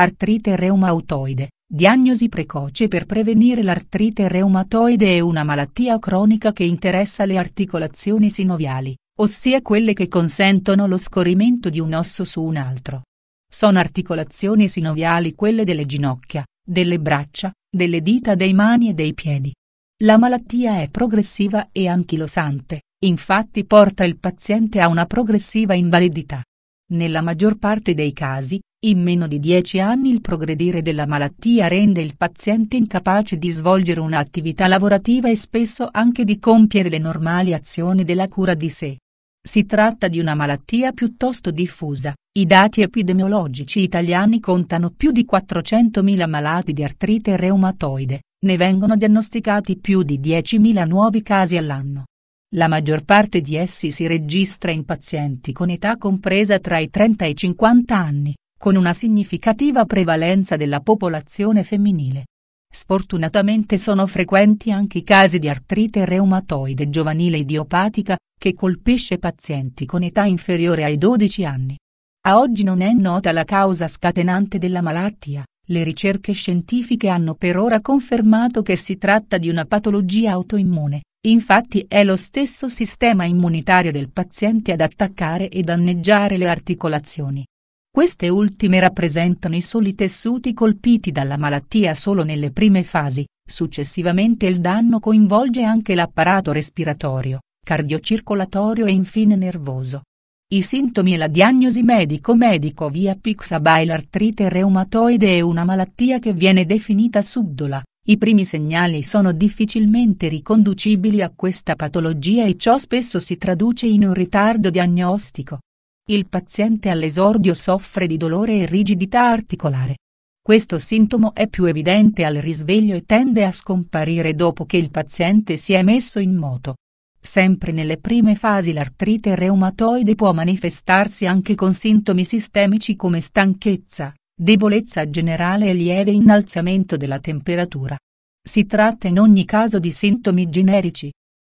artrite reumatoide, diagnosi precoce per prevenire l'artrite reumatoide è una malattia cronica che interessa le articolazioni sinoviali, ossia quelle che consentono lo scorrimento di un osso su un altro. Sono articolazioni sinoviali quelle delle ginocchia, delle braccia, delle dita dei mani e dei piedi. La malattia è progressiva e anchilosante, infatti porta il paziente a una progressiva invalidità. Nella maggior parte dei casi, in meno di 10 anni il progredire della malattia rende il paziente incapace di svolgere un'attività lavorativa e spesso anche di compiere le normali azioni della cura di sé. Si tratta di una malattia piuttosto diffusa, i dati epidemiologici italiani contano più di 400.000 malati di artrite reumatoide, ne vengono diagnosticati più di 10.000 nuovi casi all'anno. La maggior parte di essi si registra in pazienti con età compresa tra i 30 e i 50 anni, con una significativa prevalenza della popolazione femminile. Sfortunatamente sono frequenti anche i casi di artrite reumatoide giovanile idiopatica che colpisce pazienti con età inferiore ai 12 anni. A oggi non è nota la causa scatenante della malattia, le ricerche scientifiche hanno per ora confermato che si tratta di una patologia autoimmune Infatti è lo stesso sistema immunitario del paziente ad attaccare e danneggiare le articolazioni. Queste ultime rappresentano i soli tessuti colpiti dalla malattia solo nelle prime fasi, successivamente il danno coinvolge anche l'apparato respiratorio, cardiocircolatorio e infine nervoso. I sintomi e la diagnosi medico-medico via Pixabile artrite reumatoide è una malattia che viene definita subdola, i primi segnali sono difficilmente riconducibili a questa patologia e ciò spesso si traduce in un ritardo diagnostico. Il paziente all'esordio soffre di dolore e rigidità articolare. Questo sintomo è più evidente al risveglio e tende a scomparire dopo che il paziente si è messo in moto. Sempre nelle prime fasi l'artrite reumatoide può manifestarsi anche con sintomi sistemici come stanchezza, debolezza generale e lieve innalzamento della temperatura. Si tratta in ogni caso di sintomi generici.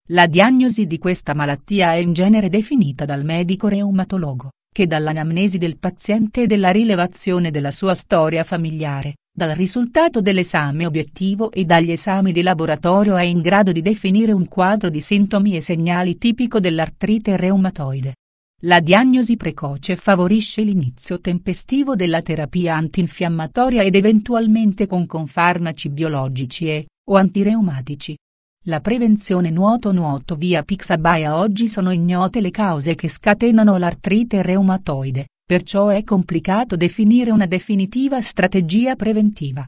La diagnosi di questa malattia è in genere definita dal medico reumatologo, che dall'anamnesi del paziente e della rilevazione della sua storia familiare, dal risultato dell'esame obiettivo e dagli esami di laboratorio è in grado di definire un quadro di sintomi e segnali tipico dell'artrite reumatoide. La diagnosi precoce favorisce l'inizio tempestivo della terapia antinfiammatoria ed eventualmente con, con farmaci biologici e, o antireumatici. La prevenzione nuoto-nuoto via Pixabaya oggi sono ignote le cause che scatenano l'artrite reumatoide, perciò è complicato definire una definitiva strategia preventiva.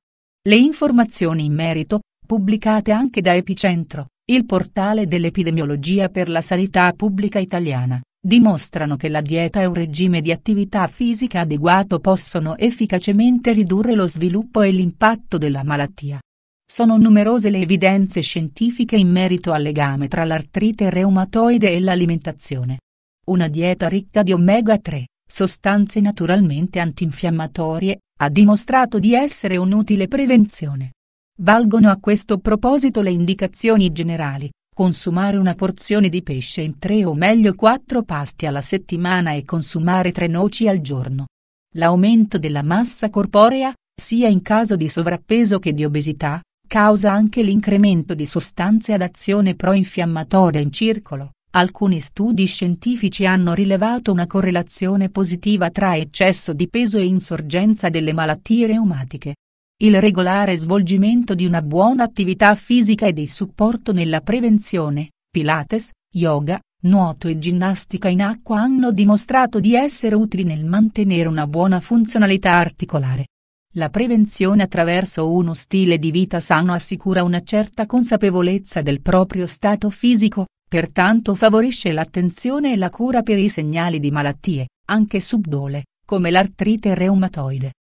Le informazioni in merito, pubblicate anche da Epicentro, il portale dell'epidemiologia per la sanità pubblica italiana dimostrano che la dieta e un regime di attività fisica adeguato possono efficacemente ridurre lo sviluppo e l'impatto della malattia. Sono numerose le evidenze scientifiche in merito al legame tra l'artrite reumatoide e l'alimentazione. Una dieta ricca di omega-3, sostanze naturalmente antinfiammatorie, ha dimostrato di essere un'utile prevenzione. Valgono a questo proposito le indicazioni generali, consumare una porzione di pesce in tre o meglio quattro pasti alla settimana e consumare tre noci al giorno. L'aumento della massa corporea, sia in caso di sovrappeso che di obesità, causa anche l'incremento di sostanze ad azione proinfiammatoria in circolo. Alcuni studi scientifici hanno rilevato una correlazione positiva tra eccesso di peso e insorgenza delle malattie reumatiche il regolare svolgimento di una buona attività fisica e di supporto nella prevenzione, Pilates, yoga, nuoto e ginnastica in acqua hanno dimostrato di essere utili nel mantenere una buona funzionalità articolare. La prevenzione attraverso uno stile di vita sano assicura una certa consapevolezza del proprio stato fisico, pertanto favorisce l'attenzione e la cura per i segnali di malattie, anche subdole, come l'artrite reumatoide.